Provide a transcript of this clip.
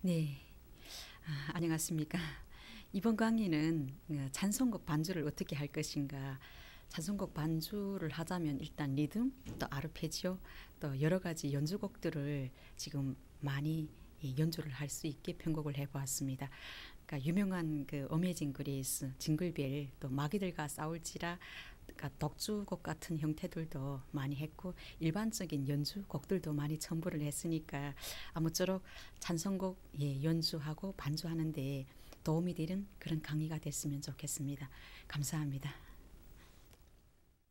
네. 아, 안녕하십니까. 이번 강의는 잔송곡 어, 반주를 어떻게 할 것인가. 잔송곡 반주를 하자면 일단 리듬, 또 아르페지오, 또 여러 가지 연주곡들을 지금 많이 예, 연주를 할 수 있게 편곡을 해보았습니다. 그러니까 유명한 그 어메이징 그레이스, 징글벨, 또 마귀들과 싸울지라 그러니까 덕주곡 같은 형태들도 많이 했고 일반적인 연주곡들도 많이 첨부를 했으니까 아무쪼록 찬성곡 예, 연주하고 반주하는데 도움이 되는 그런 강의가 됐으면 좋겠습니다. 감사합니다.